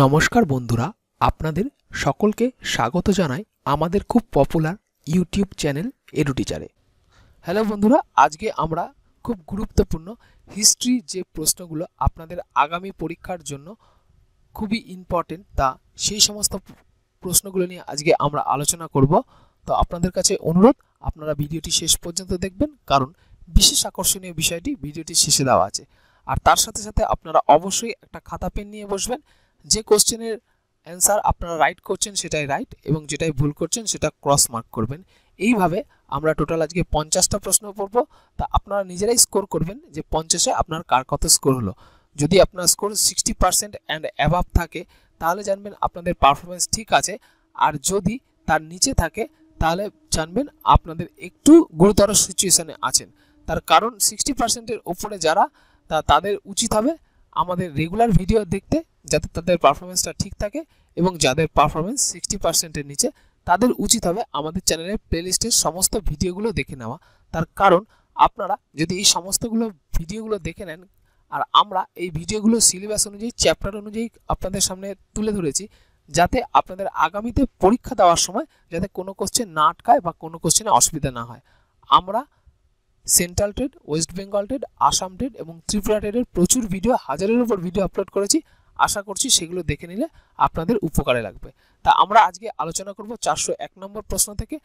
নমস্কার বন্ধুরা আপনাদের সকলকে স্বাগত জানাই আমাদের খুব পপুলার ইউটিউব চ্যানেল এডু টিচারে হ্যালো বন্ধুরা আজকে আমরা খুব গুরুত্বপূর্ণ হিস্ট্রি যে প্রশ্নগুলো আপনাদের আগামী পরীক্ষার জন্য খুবই ইম্পর্টেন্ট তা সেই সমস্ত প্রশ্নগুলো নিয়ে আজকে আমরা আলোচনা করব তো আপনাদের কাছে অনুরোধ আপনারা ভিডিওটি শেষ পর্যন্ত দেখবেন কারণ বিশেষ আকর্ষণীয় বিষয়টি ভিডিওটি শেষে দেওয়া আছে আর তার সাথে সাথে আপনারা অবশ্যই একটা খাতা পেন নিয়ে বসবেন যে কোশ্চেনের অ্যান্সার আপনারা রাইট করছেন সেটাই রাইট এবং যেটাই ভুল করছেন সেটা ক্রস মার্ক করবেন এইভাবে আমরা টোটাল আজকে পঞ্চাশটা প্রশ্ন পড়ব তা আপনারা নিজেরাই স্কোর করবেন যে পঞ্চাশে আপনার কার কত স্কোর হলো যদি আপনার score sixty percent and above থাকে তাহলে জানবেন আপনাদের পারফরমেন্স ঠিক আছে আর যদি তার নিচে থাকে তাহলে জানবেন আপনাদের একটু গুরুতর সিচুয়েশানে আছেন তার কারণ সিক্সটি পার্সেন্টের ওপরে যারা তা তাদের উচিত হবে আমাদের রেগুলার ভিডিও দেখতে যাতে তাদের পারফরমেন্সটা ঠিক থাকে এবং যাদের পারফরমেন্স সিক্সটি পার্সেন্টের নিচে তাদের উচিত হবে আমাদের চ্যানেলের প্লেলিস্টের সমস্ত ভিডিওগুলো দেখে নেওয়া তার কারণ আপনারা যদি এই সমস্তগুলো ভিডিওগুলো দেখে নেন আর আমরা এই ভিডিওগুলো সিলেবাস অনুযায়ী চ্যাপ্টার অনুযায়ী আপনাদের সামনে তুলে ধরেছি যাতে আপনাদের আগামীতে পরীক্ষা দেওয়ার সময় যাতে কোনো কোশ্চেন না আটকায় বা কোনো কোশ্চেনে অসুবিধা না হয় আমরা central trade West Bengal trade Assam trade এবং ত্রিপুরা ট্রেডের প্রচুর ভিডিও হাজারের উপর ভিডিও আপলোড করেছি আশা করছি সেগুলো দেখে নিলে আপনাদের উপকারে লাগবে তা আমরা আজকে আলোচনা করব চারশো এক নম্বর প্রশ্ন থেকে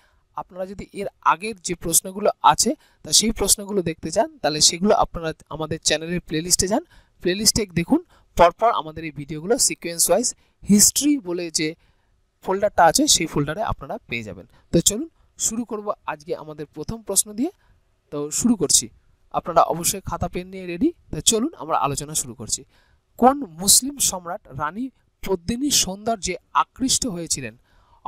আপনারা যদি এর আগের যে প্রশ্নগুলো আছে তা সেই প্রশ্নগুলো দেখতে চান তাহলে সেগুলো আপনারা আমাদের চ্যানেলের প্লেলিস্টে যান প্লেলিস্টে দেখুন পরপর আমাদের এই ভিডিওগুলো সিকোয়েন্স ওয়াইজ হিস্ট্রি বলে যে ফোল্ডারটা আছে সেই ফোল্ডারে আপনারা পেয়ে যাবেন তো চলুন শুরু করব আজকে আমাদের প্রথম প্রশ্ন দিয়ে তো শুরু করছি আপনারা অবশ্যই খাতা পেন নিয়ে রেডি তো চলুন আমরা আলোচনা শুরু করছি কোন মুসলিম সম্রাট রানী পদ্মিনী সৌন্দর্যে আকৃষ্ট হয়েছিলেন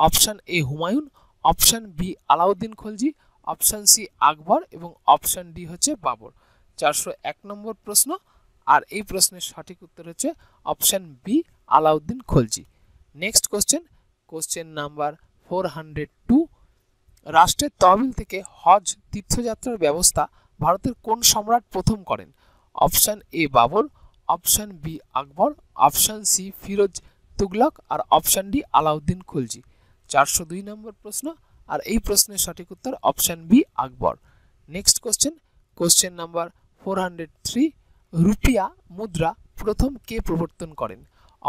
option A Humayun option B Alauddin Khalji option C Akbar এবং অপশান ডি হচ্ছে বাবর চারশো এক নম্বর প্রশ্ন আর এই প্রশ্নের সঠিক উত্তর হচ্ছে option B Alauddin Khalji next question question number four hundred two রাষ্ট্রের তহবিল থেকে হজ তীর্থযাত্রার ব্যবস্থা ভারতের কোন সম্রাট প্রথম করেন option A Babur option B Akbar option C Firoz Tughlaq আর অপশন ডি আলাউদ্দিন খুলজি চারশো দুই নম্বর প্রশ্ন আর এই প্রশ্নের সঠিক উত্তর option B Akbar next question question number four hundred three রুপিয়া মুদ্রা প্রথম কে প্রবর্তন করেন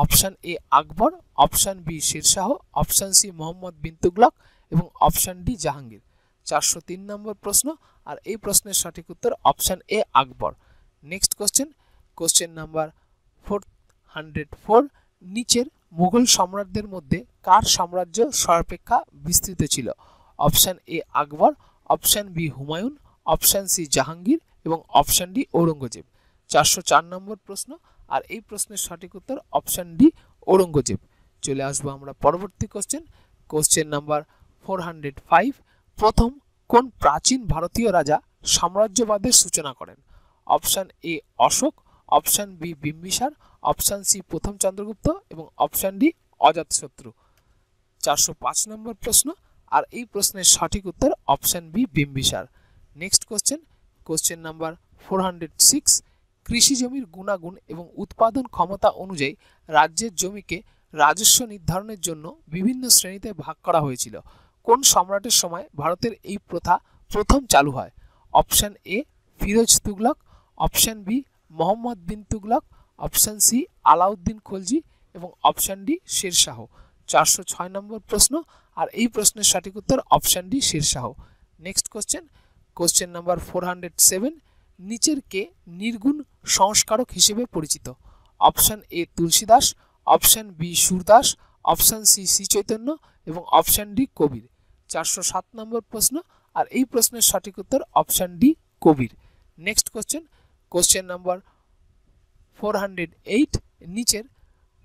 option A Akbar option B Sher Shah option C Mohammad bin Tughlaq এবং অপশান ডি জাহাঙ্গীর চারশো তিন নম্বর প্রশ্ন আর এই প্রশ্নের সঠিক উত্তর option A Akbar next question question number four hundred four নিচের মুঘল সম্রাটদের মধ্যে কার সাম্রাজ্য সর্বাপেক্ষা বিস্তৃত ছিল option A Akbar option B Humayun option C Jahangir এবং অপশান ডি ঔরঙ্গজেব চারশো চার নম্বর প্রশ্ন আর এই প্রশ্নের সঠিক উত্তর অপশান ডি ঔরঙ্গজেব চলে আসবো আমরা পরবর্তী question question number four hundred five প্রথম কোন প্রাচীন ভারতীয় রাজা সাম্রাজ্যবাদের সূচনা করেন option A Ashoka option B Bimbisara option C প্রথম চন্দ্রগুপ্ত এবং অপশান ডি অজাতশত্রু চারশো পাঁচ নম্বর প্রশ্ন আর এই প্রশ্নের সঠিক উত্তর option B Bimbisara next question question number four hundred six কৃষি জমির গুণাগুণ এবং উৎপাদন ক্ষমতা অনুযায়ী রাজ্যের জমিকে রাজস্ব নির্ধারণের জন্য বিভিন্ন শ্রেণীতে ভাগ করা হয়েছিল কোন সম্রাটের সময় ভারতের এই প্রথা প্রথম চালু হয় option A Firoz Tughlaq option B Mohammad bin Tughlaq option C Alauddin Khalji এবং অপশান ডি শেরশাহ চারশো ছয় নম্বর প্রশ্ন আর এই প্রশ্নের সঠিক উত্তর option D Sher Shah next question question number four hundred seven নিচের কে নির্গুণ সংস্কারক হিসেবে পরিচিত option A Tulsidas option B Surdas option C Shri Chaitanya এবং অপশান ডি কবির চারশো সাত নম্বর প্রশ্ন আর এই প্রশ্নের সঠিক উত্তর option D Kabir next question question number four hundred eight নিচের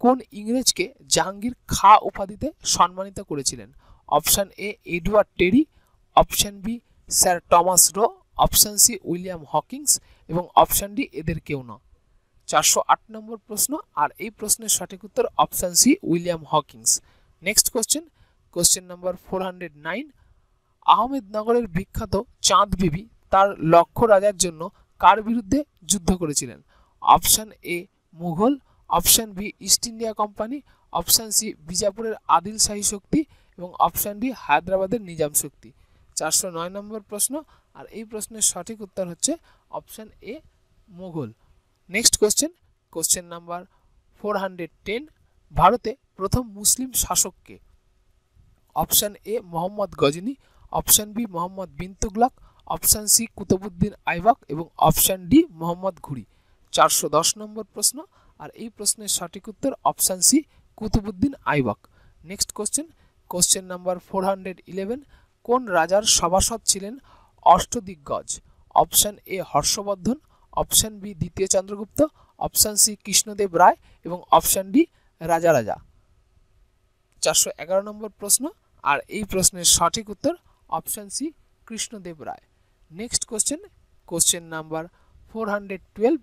কোন ইংরেজকে জাহাঙ্গীর খা উপাধিতে সম্মানিত করেছিলেন option A Edward Terry option B sir Thomas Roe option C William Hawkins এবং অপশান ডি এদের কেউ না চারশো আট নম্বর প্রশ্ন আর এই প্রশ্নের সঠিক উত্তর option C William Hawkins next question question number four hundred nine আহমেদনগরের বিখ্যাত চাঁদ বিবি তার লক্ষ্য রাজার জন্য কার বিরুদ্ধে যুদ্ধ করেছিলেন option A Mughal option B East India Company option C বিজাপুরের আদিল শাহী শক্তি এবং অপশান ডি হায়দ্রাবাদের নিজাম শক্তি চারশো নয় নম্বর প্রশ্ন আর এই প্রশ্নের সঠিক উত্তর হচ্ছে option A Mughal next question question number four hundred ten ভারতে প্রথম মুসলিম শাসককে option A Mohammad Ghazni option B Mohammad bin Tughlaq option C Qutubuddin Aibak এবং অপশান ডি মোহাম্মদ ঘুরি চারশো দশ নম্বর প্রশ্ন আর এই প্রশ্নের সঠিক উত্তর option C Qutubuddin Aibak next question question number four hundred eleven কোন রাজার সভাসদ ছিলেন Ashtadiggaj option A Harshavardhan option B দ্বিতীয় চন্দ্রগুপ্ত অপশান সি কৃষ্ণদেব রায় এবং অপশান ডি রাজা রাজা চারশো এগারো নম্বর প্রশ্ন আর এই প্রশ্নের সঠিক উত্তর option C Krishnadeva Raya next question question number four hundred twelve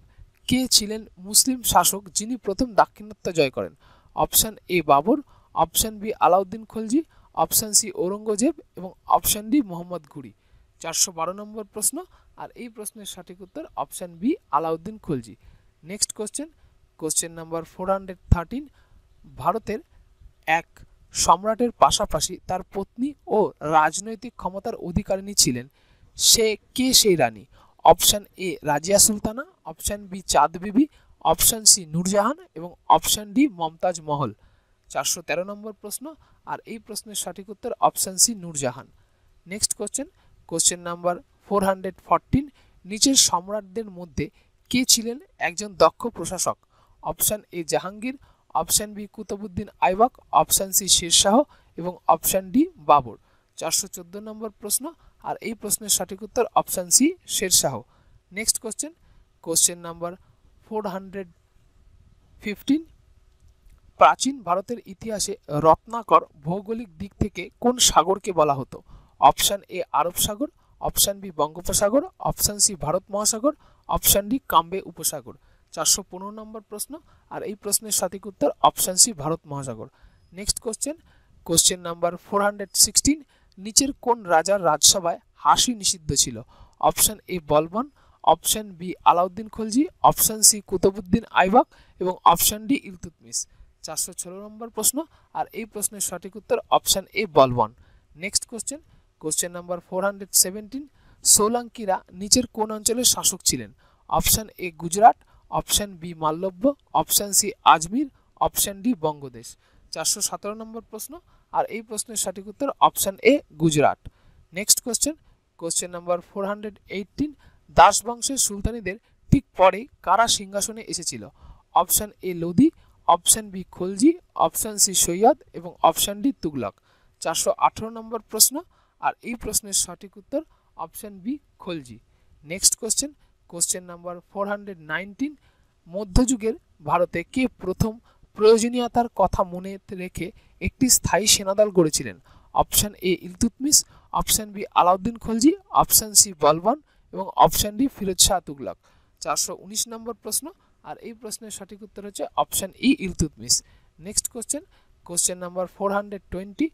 কে ছিলেন মুসলিম শাসক যিনি প্রথম দাক্ষিণাত্য জয় করেন option A Babur option B Alauddin Khalji option C Aurangzeb এবং অপশান ডি মোহাম্মদ ঘুরি চারশো বারো নম্বর প্রশ্ন আর এই প্রশ্নের সঠিক উত্তর option B Alauddin Khalji next question question number four hundred thirteen ভারতের এক সম্রাটের পাশাপাশি তার পত্নী ও রাজনৈতিক ক্ষমতার অধিকারিণী ছিলেন সে কে সেই রানী option A Razia Sultana option B Chand Bibi option C Nurjahan এবং অপশান ডি মমতাজ মহল চারশো তেরো নম্বর প্রশ্ন আর এই প্রশ্নের সঠিক উত্তর option C Nurjahan next question question number four hundred fourteen নিচের সম্রাটদের মধ্যে কে ছিলেন একজন দক্ষ প্রশাসক option A Jahangir option B Qutubuddin Aibak option C Shershah এবং অপশান ডি বাবর চারশো চোদ্দো নম্বর প্রশ্ন আর এই প্রশ্নের সঠিক উত্তর option C Shershah next question question number four hundred fifteen প্রাচীন ভারতের ইতিহাসে রত্নাকর ভৌগোলিক দিক থেকে কোন সাগরকে বলা হতো option A Arab Sagar option B Bangopasagar option C Bharat Mahasagar option D কাম্বে উপসাগর চারশো পনেরো নম্বর প্রশ্ন আর এই প্রশ্নের সঠিক উত্তর option C Bharat Mahasagar next question question number four hundred sixteen নিচের কোন রাজার রাজসভায় হাসি নিষিদ্ধ ছিল option A Balban option B Alauddin Khalji option C Qutubuddin Aibak এবং অপশান ডি ইলতুতমিস চারশো ষোলো নম্বর প্রশ্ন আর এই প্রশ্নের সঠিক উত্তর option A Balban next question question number four hundred seventeen সোলাঙ্কিরা নিচের কোন অঞ্চলের শাসক ছিলেন option A Gujarat option B Malwa option C Ajmer option D Bangadesh চারশো সতেরো নম্বর প্রশ্ন আর এই প্রশ্নের সঠিক উত্তর option A Gujarat next question question number four hundred eighteen দাস বংশের সুলতানিদের ঠিক পরে কারা সিংহাসনে এসেছিল option A Lodi option B Khalji option C Sayyid এবং অপশান ডি তুগলক চারশো আঠেরো নম্বর প্রশ্ন আর এই প্রশ্নের সঠিক উত্তর option B Khalji next question question number four মধ্যযুগের ভারতে কে প্রথম প্রয়োজনীয়তার কথা মনে রেখে একটি স্থায়ী সেনাদল গড়েছিলেন option A Iltutmish option B Alauddin Khalji option C Balban এবং অপশান ডি ফিরোজ শাহ তুগলক চারশো উনিশ নম্বর প্রশ্ন আর এই প্রশ্নের সঠিক উত্তর হচ্ছে option E Iltutmish next question question number four hundred twenty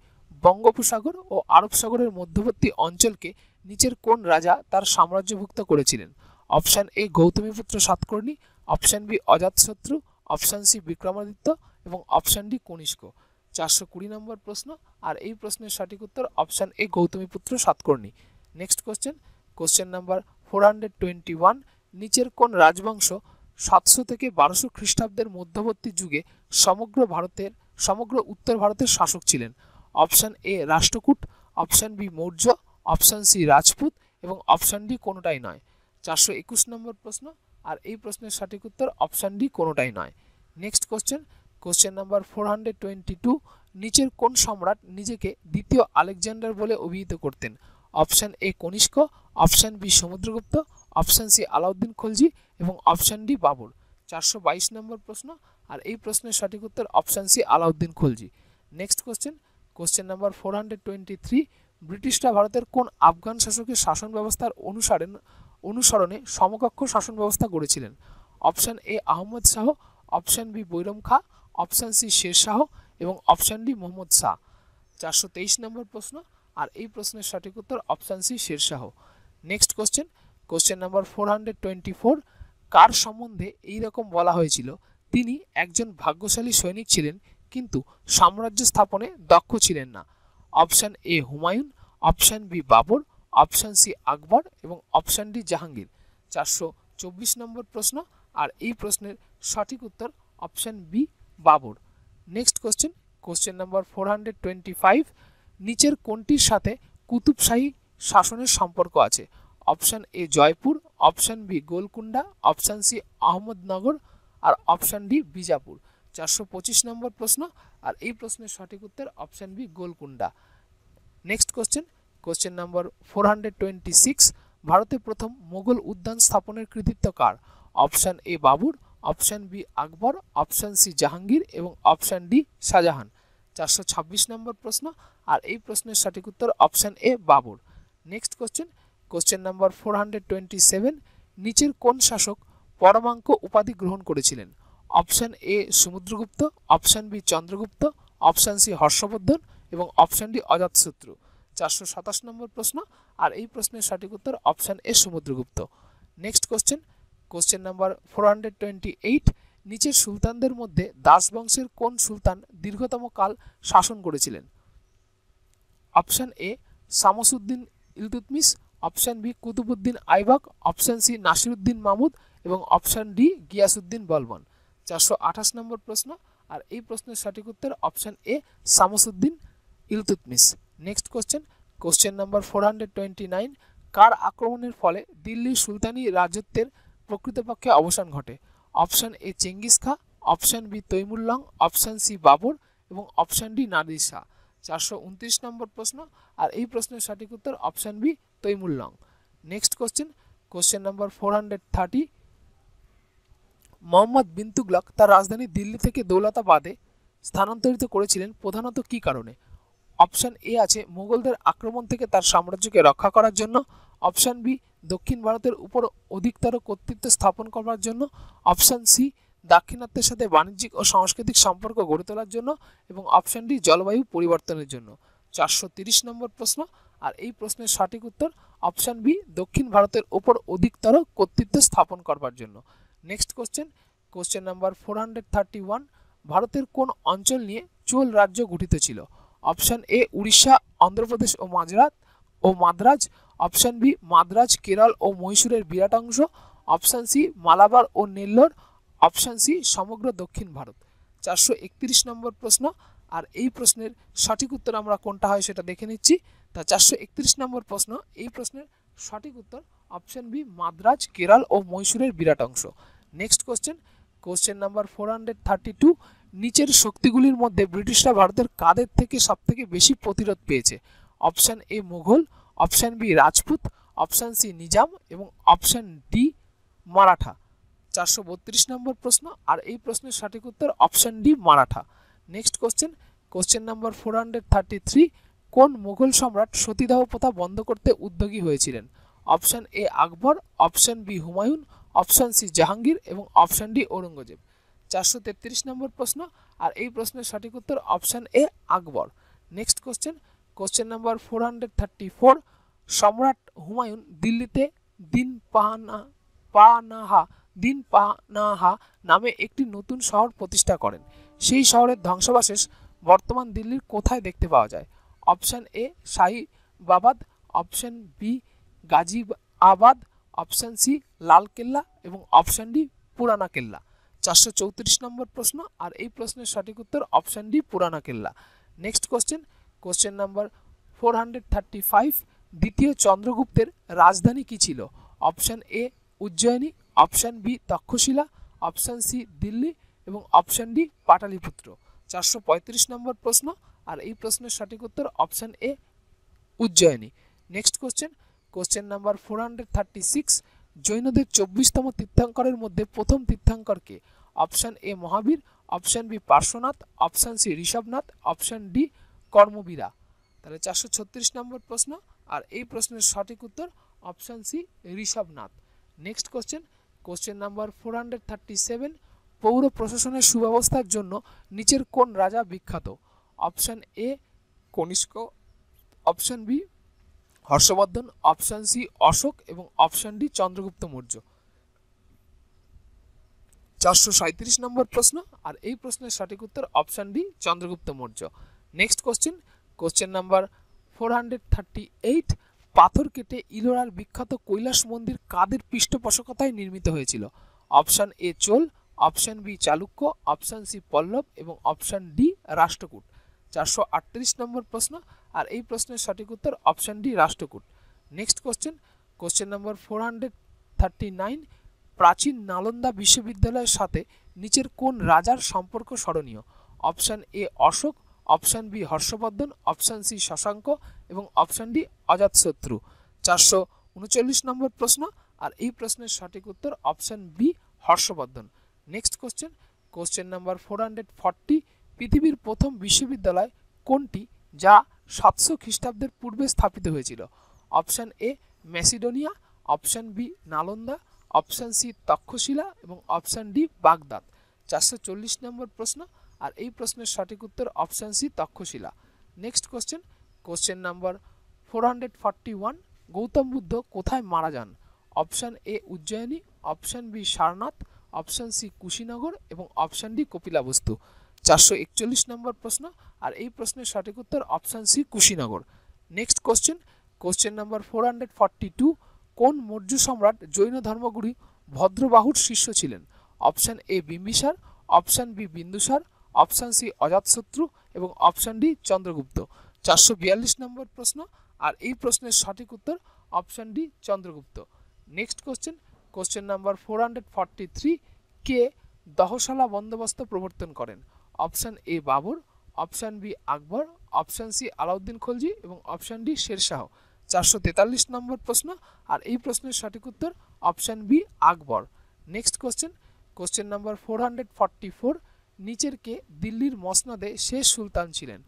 Bangopasagar ও আরব সাগরের মধ্যবর্তী অঞ্চলকে নিচের কোন রাজা তার সাম্রাজ্যভুক্ত করেছিলেন option A Gautamiputra Satakarni option B Ajatashatru option C Vikramaditya এবং অপশান ডি কনিষ্ক চারশো কুড়ি নম্বর প্রশ্ন আর এই প্রশ্নের সঠিক উত্তর option A Gautamiputra Satakarni next question question number four hundred twenty one নিচের কোন রাজবংশ সাতশো থেকে বারোশো খ্রিস্টাব্দের মধ্যবর্তী যুগে সমগ্র ভারতের সমগ্র উত্তর ভারতের শাসক ছিলেন option A Rashtrakuta option B Maurya option C Rajput এবং অপশান ডি কোনোটাই নয় চারশো একুশ নম্বর প্রশ্ন আর এই প্রশ্নের সঠিক উত্তর অপশান ডি কোনোটাই নয় next question question number four hundred twenty two নিচের কোন সম্রাট নিজেকে দ্বিতীয় আলেকজান্ডার বলে অভিহিত করতেন option A Kanishka option B Samudragupta option C Alauddin Khalji এবং অপশান ডি বাবর চারশো বাইশ নম্বর প্রশ্ন আর এই প্রশ্নের সঠিক উত্তর option C Alauddin Khalji next question question number four hundred twenty three ব্রিটিশরা ভারতের কোন আফগান শাসকের শাসন ব্যবস্থার অনুসারে অনুসরণে সমকক্ষ শাসন ব্যবস্থা গড়েছিলেন option A Ahmad Shah option B Bairam Khan option C Sher Shah এবং অপশান ডি মোহাম্মদ শাহ চারশো তেইশ নম্বর প্রশ্ন আর এই প্রশ্নের সঠিক উত্তর option C Sher Shah next question question number four hundred twenty four কার সম্বন্ধে এই রকম বলা হয়েছিল তিনি একজন ভাগ্যশালী সৈনিক ছিলেন কিন্তু সাম্রাজ্য স্থাপনে দক্ষ ছিলেন না option A Humayun option B Babur option C Akbar এবং অপশান ডি জাহাঙ্গীর চারশো চব্বিশ নম্বর প্রশ্ন আর এই প্রশ্নের সঠিক উত্তর option B Babur next question question number four hundred twenty five নিচের কোনটির সাথে কুতুবশাহী শাসনের সম্পর্ক আছে option A Jaipur option B Golconda option C Ahmednagar আর অপশান ডি বিজাপুর চারশো পঁচিশ নম্বর প্রশ্ন আর এই প্রশ্নের সঠিক উত্তর option B Golconda next question question number four ভারতে প্রথম মোগল উদ্যান স্থাপনের কৃতিত্ব কার option A Babur option B Akbar option C Jahangir এবং অপশান ডি শাহজাহান চারশো ছাব্বিশ নম্বর প্রশ্ন আর এই প্রশ্নের সঠিক উত্তর option A Babur next question question number four নিচের কোন শাসক পরমাঙ্ক উপাধি গ্রহণ করেছিলেন option A Samudragupta option B Chandragupta option C Harshvardhan এবং অপশান ডি অজাতশত্রু চারশো সাতাশ নম্বর প্রশ্ন আর এই প্রশ্নের সঠিক উত্তর option A Samudragupta next question question number four hundred twenty eight নিচের সুলতানদের মধ্যে দাস বংশের কোন সুলতান দীর্ঘতম কাল শাসন করেছিলেন option A Shamsuddin Iltutmish option B Qutubuddin Aibak option C Nasiruddin Mahmud এবং অপশান ডি গিয়াসুদ্দিন বলবন চারশো আঠাশ নম্বর প্রশ্ন আর এই প্রশ্নের সঠিক উত্তর option A Shamsuddin Iltutmish next question question number four hundred twenty nine কার আক্রমণের ফলে দিল্লির সুলতানি রাজত্বের প্রকৃতপক্ষে অবসান ঘটে option A Genghis Khan option B Timur Lang option C Babur এবং অপশান ডি নাদির শাহ চারশো উনত্রিশ নম্বর প্রশ্ন আর এই প্রশ্নের সঠিক উত্তর option B Timur Lang next question question number four hundred thirty Mohammad bin তার রাজধানী দিল্লি থেকে দৌলতাবাদে স্থানান্তরিত করেছিলেন প্রধানত কী কারণে অপশান এ আছে মুঘলদের আক্রমণ থেকে তার সাম্রাজ্যকে রক্ষা করার জন্য অপশান বি দক্ষিণ ভারতের উপর অধিকতর কর্তৃত্ব স্থাপন করার জন্য অপশান সি দাক্ষিণাত্যের সাথে বাণিজ্যিক ও সাংস্কৃতিক সম্পর্ক গড়ে তোলার জন্য এবং অপশান ডি জলবায়ু পরিবর্তনের জন্য চারশো তিরিশ নম্বর প্রশ্ন আর এই প্রশ্নের সঠিক উত্তর অপশান বি দক্ষিণ ভারতের উপর অধিকতর কর্তৃত্ব স্থাপন করবার জন্য next question question number four hundred thirty one ভারতের কোন অঞ্চল নিয়ে চোল রাজ্য গঠিত ছিল অপশান এ উড়িষ্যা অন্ধ্রপ্রদেশ ও মাঝরাত ও মাদ্রাজ অপশান বি মাদ্রাজ কেরল ও মহীশূরের বিরাট অংশ অপশান সি মালাবার ও নেল্লোর অপশান সি সমগ্র দক্ষিণ ভারত চারশো একত্রিশ নম্বর প্রশ্ন আর এই প্রশ্নের সঠিক উত্তর আমরা কোনটা হয় সেটা দেখে নিচ্ছি তা চারশো একত্রিশ নম্বর প্রশ্ন এই প্রশ্নের সঠিক উত্তর অপশান বি মাদ্রাজ কেরল ও মহীশূরের বিরাট অংশ next question question number four hundred thirty two নিচের শক্তিগুলির মধ্যে ব্রিটিশরা ভারতের কাদের থেকে সবথেকে বেশি প্রতিরোধ পেয়েছে option A Mughal option B Rajput option C Nizam এবং অপশান ডি মারাঠা চারশো বত্রিশ নম্বর প্রশ্ন আর এই প্রশ্নের সঠিক উত্তর option D Maratha next question question number four hundred thirty three কোন মুঘল সম্রাট সতীদাহ প্রথা বন্ধ করতে উদ্যোগী হয়েছিলেন option A Akbar option B Humayun option C Jahangir এবং অপশান ডি ঔরঙ্গজেব চারশো তেত্রিশ নম্বর প্রশ্ন আর এই প্রশ্নের সঠিক উত্তর option A Akbar next question question number four hundred thirty four সম্রাট হুমায়ুন দিল্লিতে দিন পাহানা পানাহা দিন পানাহা নামে একটি নতুন শহর প্রতিষ্ঠা করেন সেই শহরের ধ্বংসাবশেষ বর্তমান দিল্লির কোথায় দেখতে পাওয়া যায় অপশান এ শাহী বাবাদ option B Ghaziabad option C লাল কেল্লা এবং অপশান ডি পুরানা কেল্লা চারশো চৌত্রিশ নম্বর প্রশ্ন আর এই প্রশ্নের সঠিক উত্তর option D Purana Qila next question question number four hundred thirty five দ্বিতীয় চন্দ্রগুপ্তের রাজধানী কী ছিল option A Ujjayini option B Takshashila option C Delhi এবং অপশান ডি পাটালিপুত্র চারশো পঁয়ত্রিশ নম্বর প্রশ্ন আর এই প্রশ্নের সঠিক উত্তর option A Ujjayini next question question number four hundred thirty six জৈনদের চব্বিশতম তীর্থাঙ্করের মধ্যে প্রথম তীর্থাঙ্করকে option A Mahavir option B Parshvanath option C Rishabhanath option D কর্মবীরা তাহলে চারশো ছত্রিশ নম্বর প্রশ্ন আর এই প্রশ্নের সঠিক উত্তর option C Rishabhanath next question question number four hundred thirty seven পৌর প্রশাসনের সুব্যবস্থার জন্য নিচের কোন রাজা বিখ্যাত option A Kanishka option B Harshavardhan option C Ashoka এবং অপশন ডি চন্দ্রগুপ্ত মৌর্য চারশো সাঁত্রিশ নম্বর প্রশ্ন আর এই প্রশ্নের সঠিক উত্তর option D Chandragupta Maurya next question question number four hundred thirty eight পাথর কেটে ইলোরার বিখ্যাত কৈলাস মন্দির কাদের পৃষ্ঠপোষকতায় নির্মিত হয়েছিল option A Chola option B Chalukya option C Pallava এবং অপশান ডি রাষ্ট্রকূট চারশো আটত্রিশ নম্বর প্রশ্ন আর এই প্রশ্নের সঠিক উত্তর option D Rashtrakuta next question question number four hundred thirty nine প্রাচীন নালন্দা বিশ্ববিদ্যালয়ের সাথে নিচের কোন রাজার সম্পর্ক স্মরণীয় option A Ashoka option B Harshavardhan option C Shashanka এবং অপশান ডি অজাতশত্রু চারশো উনচল্লিশ নম্বর প্রশ্ন আর এই প্রশ্নের সঠিক উত্তর option B Harshavardhan next question question number four hundred পৃথিবীর প্রথম বিশ্ববিদ্যালয় কোনটি যা সাতশো খ্রিস্টাব্দের পূর্বে স্থাপিত হয়েছিল option A Macedonia option B Nalanda option C Takshashila এবং অপশান ডি বাগদাদ চারশো চল্লিশ নম্বর প্রশ্ন আর এই প্রশ্নের সঠিক উত্তর option C Takshashila next question question number four hundred forty one Gautam Buddha কোথায় মারা যান option A Ujjayini option B Sarnath option C Kushinagar এবং অপশান ডি কপিলাবস্তু চারশো একচল্লিশ নম্বর প্রশ্ন আর এই প্রশ্নের সঠিক উত্তর option C Kushinagar next question question number four hundred two কোন মৌর্য সম্রাট জৈন ধর্মগুরু ভদ্রবাহুর শিষ্য ছিলেন option A Bimbisara option B Bindusara option C Ajatashatru এবং অপশান ডি চন্দ্রগুপ্ত চারশো বিয়াল্লিশ নম্বর প্রশ্ন আর এই প্রশ্নের সঠিক উত্তর option D Chandragupta next question question number four hundred forty three কে দহশালা বন্দোবস্ত প্রবর্তন করেন option A Babur option B Akbar option C Alauddin Khalji এবং অপশান ডি শেরশাহ চারশো তেতাল্লিশ নম্বর প্রশ্ন আর এই প্রশ্নের সঠিক উত্তর option B Akbar next question question number four hundred forty four নিচের কে দিল্লির মসনদে শেষ সুলতান ছিলেন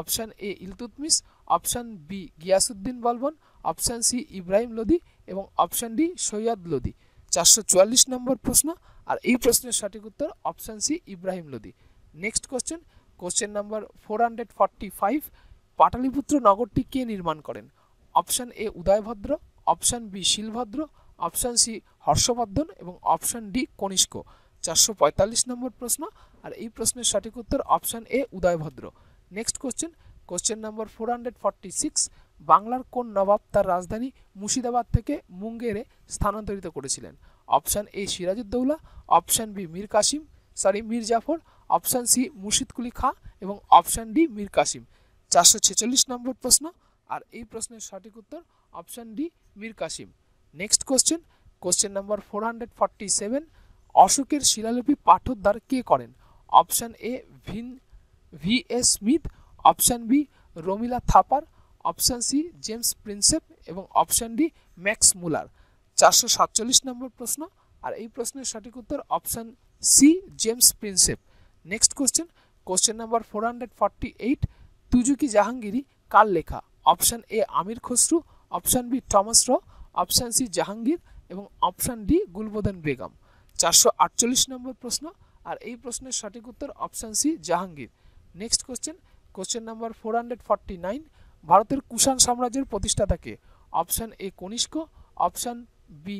option A Iltutmish option B Ghiyasuddin Balban option C Ibrahim Lodi এবং অপশান ডি সৈয়দ লোদি চারশো চুয়াল্লিশ নম্বর প্রশ্ন আর এই প্রশ্নের সঠিক উত্তর option C Ibrahim Lodi next question question number four hundred forty five Pataliputra নগরটি কে নির্মাণ করেন option A Udayabhadra option B Shilabhadra option C Harshvardhan এবং অপশান ডি কনিষ্ক চারশো পঁয়তাল্লিশ নম্বর প্রশ্ন আর এই প্রশ্নের সঠিক উত্তর option A Udayabhadra next question question number four hundred forty six বাংলার কোন নবাব তার রাজধানী মুর্শিদাবাদ থেকে মুঙ্গেরে স্থানান্তরিত করেছিলেন option A Sirajuddaula option B Mir Kasim sorry Mir Jafar option C Quli Khan এবং অপশান ডি মীর কাসিম চারশো ছেচল্লিশ নম্বর প্রশ্ন আর এই প্রশ্নের সঠিক উত্তর option D Mir Kasim next question question number four hundred forty seven অশোকের শিলালিপি পাঠোদ্ধার কে করেন option A Vin V S Smith option B Romila Thapar option C James Prinsep এবং অপশান ডি ম্যাক্স মুলার চারশো সাতচল্লিশ নম্বর প্রশ্ন আর এই প্রশ্নের সঠিক উত্তর option C James Prinsep next question question number four hundred forty eight Tuzuki Jahangiri কার লেখা option A Amir Khusrau option B Thomas Roe option C Jahangir এবং অপশান ডি গুলবোধন বেগম চারশো আটচল্লিশ নম্বর প্রশ্ন আর এই প্রশ্নের সঠিক উত্তর option C Jahangir next question question number four hundred forty nine ভারতের কুষাণ সাম্রাজ্যের প্রতিষ্ঠা থাকে option A Kanishka option B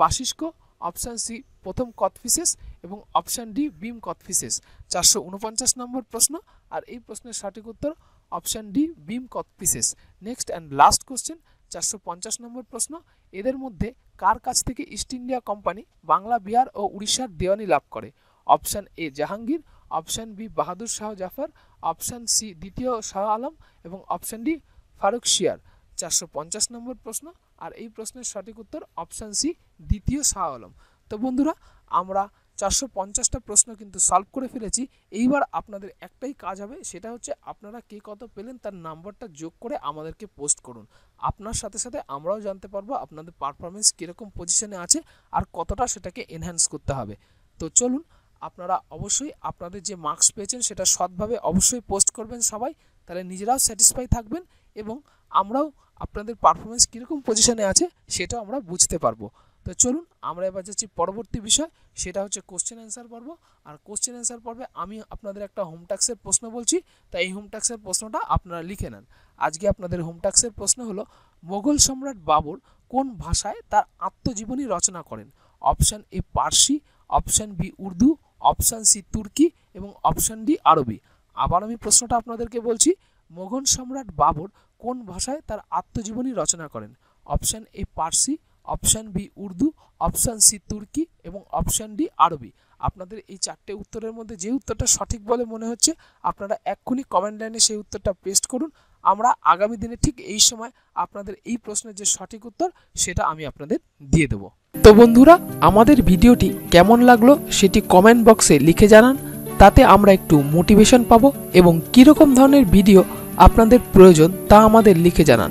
Vasishka option C প্রথম কতফিসেস এবং অপশান ডি বিম কতফিসেস চারশো উনপঞ্চাশ নম্বর প্রশ্ন আর এই প্রশ্নের সঠিক উত্তর option D Vima Kadphises next and last question চারশো পঞ্চাশ নম্বর প্রশ্ন এদের মধ্যে কার কাছ থেকে East India company Bangla Bihar ও উড়িষ্যার দেওয়ানি লাভ করে option A Jahangir option B Bahadur Shah Zafar option C দ্বিতীয় শাহ আলম এবং অপশান ডি ফারুক শিয়ার চারশো পঞ্চাশ নম্বর প্রশ্ন আর এই প্রশ্নের সঠিক উত্তর অপশান সি দ্বিতীয় শাহ আলম তো বন্ধুরা আমরা চারশো পঞ্চাশটা প্রশ্ন কিন্তু সলভ করে ফেলেছি এইবার আপনাদের একটাই কাজ হবে সেটা হচ্ছে আপনারা কে কত পেলেন তার নাম্বারটা যোগ করে আমাদেরকে পোস্ট করুন আপনার সাথে সাথে আমরাও জানতে পারবো আপনাদের পারফরমেন্স কীরকম পজিশনে আছে আর কতটা সেটাকে এনহ্যান্স করতে হবে তো চলুন আপনারা অবশ্যই আপনাদের যে মার্কস পেয়েছেন সেটা সৎভাবে অবশ্যই পোস্ট করবেন সবাই তাহলে নিজেরাও স্যাটিসফাই থাকবেন এবং আমরাও আপনাদের পারফরমেন্স কীরকম পজিশনে আছে সেটাও আমরা বুঝতে পারবো তো চলুন আমরা এবার যাচ্ছি পরবর্তী বিষয় সেটা হচ্ছে কোশ্চেন অ্যান্সার পর্ব আর কোশ্চেন অ্যান্সার পর্বে আমি আপনাদের একটা হোমটাক্সের প্রশ্ন বলছি তাই এই হোমটাক্সের প্রশ্নটা আপনারা লিখে নেন আজকে আপনাদের হোমটাক্সের প্রশ্ন হলো মোগল সম্রাট বাবর কোন ভাষায় তার আত্মজীবনী রচনা করেন option A Parsi option B Urdu option C Turki এবং অপশান ডি আরবি আবার আমি প্রশ্নটা আপনাদেরকে বলছি মোগল সম্রাট বাবর কোন ভাষায় তার আত্মজীবনী রচনা করেন option A Parsi option B Urdu option C Turki এবং অপশান ডি আরবি আপনাদের এই চারটে উত্তরের মধ্যে যে উত্তরটা সঠিক বলে মনে হচ্ছে আপনারা এক্ষুনি কমেন্ট লাইনে সেই উত্তরটা পেস্ট করুন আমরা আগামী দিনে ঠিক এই সময় আপনাদের এই প্রশ্নের যে সঠিক উত্তর সেটা আমি আপনাদের দিয়ে দেব তো বন্ধুরা আমাদের ভিডিওটি কেমন লাগলো সেটি কমেন্ট বক্সে লিখে জানান তাতে আমরা একটু মোটিভেশন পাবো এবং কীরকম ধরনের ভিডিও আপনাদের প্রয়োজন তা আমাদের লিখে জানান